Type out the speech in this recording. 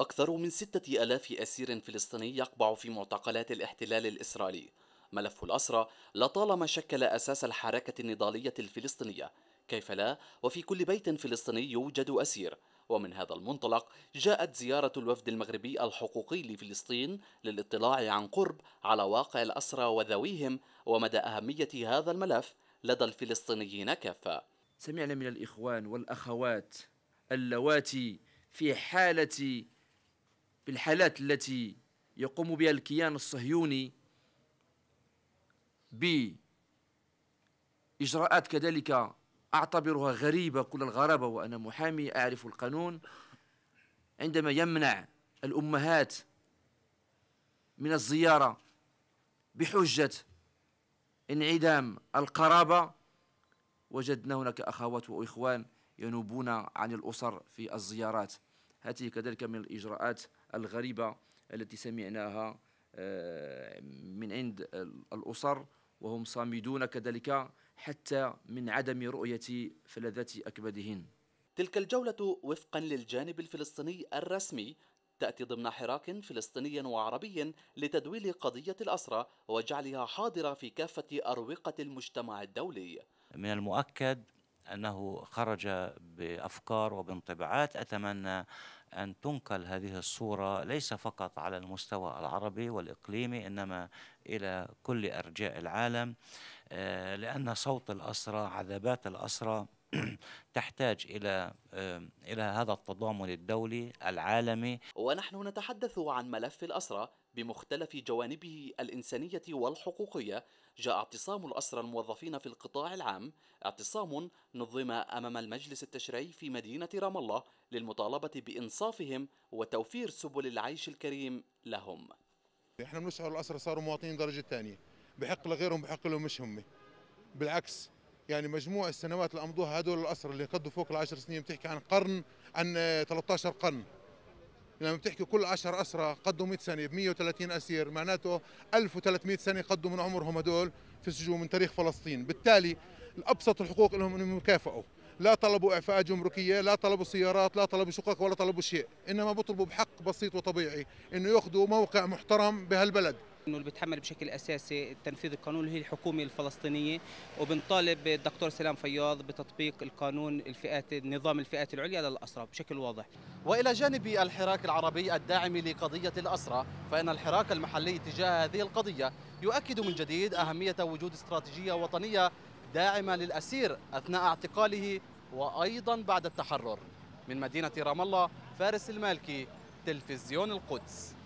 أكثر من ستة ألاف أسير فلسطيني يقبع في معتقلات الاحتلال الإسرائيلي ملف الأسرى لطالما شكل أساس الحركة النضالية الفلسطينية كيف لا وفي كل بيت فلسطيني يوجد أسير ومن هذا المنطلق جاءت زيارة الوفد المغربي الحقوقي لفلسطين للاطلاع عن قرب على واقع الأسرى وذويهم ومدى أهمية هذا الملف لدى الفلسطينيين كافة سمعنا من الإخوان والأخوات اللواتي في حالة في الحالات التي يقوم بها الكيان الصهيوني بإجراءات كذلك أعتبرها غريبة كل الغرابة وأنا محامي أعرف القانون عندما يمنع الأمهات من الزيارة بحجة انعدام القرابة وجدنا هناك أخوات وإخوان ينوبون عن الأسر في الزيارات هذه كذلك من الإجراءات الغريبة التي سمعناها آه، من عند الأسر وهم صامدون كذلك حتى من عدم رؤية فلذات أكبدهن تلك الجولة وفقا للجانب الفلسطيني الرسمي تأتي ضمن حراك فلسطيني وعربي لتدويل قضية الأسرة وجعلها حاضرة في كافة أروقة المجتمع الدولي من المؤكد أنه خرج بأفكار وبانطباعات أتمنى أن تنقل هذه الصورة ليس فقط على المستوى العربي والإقليمي إنما إلى كل أرجاء العالم آه، لأن صوت الأسرى عذابات الأسرى تحتاج الى الى هذا التضامن الدولي العالمي ونحن نتحدث عن ملف الاسرى بمختلف جوانبه الانسانيه والحقوقيه جاء اعتصام الاسرى الموظفين في القطاع العام اعتصام نظم امام المجلس التشريعي في مدينه رام الله للمطالبه بانصافهم وتوفير سبل العيش الكريم لهم احنا بنشعر الاسرى صاروا مواطنين درجه ثانيه بحق لغيرهم بحق لهم مش هم بالعكس يعني مجموع السنوات اللي امضوها هدول الاسرى اللي قضوا فوق العشر سنين بتحكي عن قرن عن 13 قرن لما بتحكي كل 10 اسرى قضوا 100 سنة ب 130 أسير معناته 1300 سنة قضوا من عمرهم هدول في السجون من تاريخ فلسطين بالتالي أبسط الحقوق لهم أنهم يكافئوا لا طلبوا إعفاءات جمركية لا طلبوا سيارات لا طلبوا شقق ولا طلبوا شيء إنما بطلبوا بحق بسيط وطبيعي أنه يأخذوا موقع محترم بهالبلد انه اللي بيتحمل بشكل اساسي تنفيذ القانون هي الحكومه الفلسطينيه وبنطالب الدكتور سلام فياض بتطبيق القانون الفئات نظام الفئات العليا للاسرى بشكل واضح. والى جانب الحراك العربي الداعم لقضيه الاسرى فان الحراك المحلي تجاه هذه القضيه يؤكد من جديد اهميه وجود استراتيجيه وطنيه داعمه للاسير اثناء اعتقاله وايضا بعد التحرر. من مدينه رام الله فارس المالكي تلفزيون القدس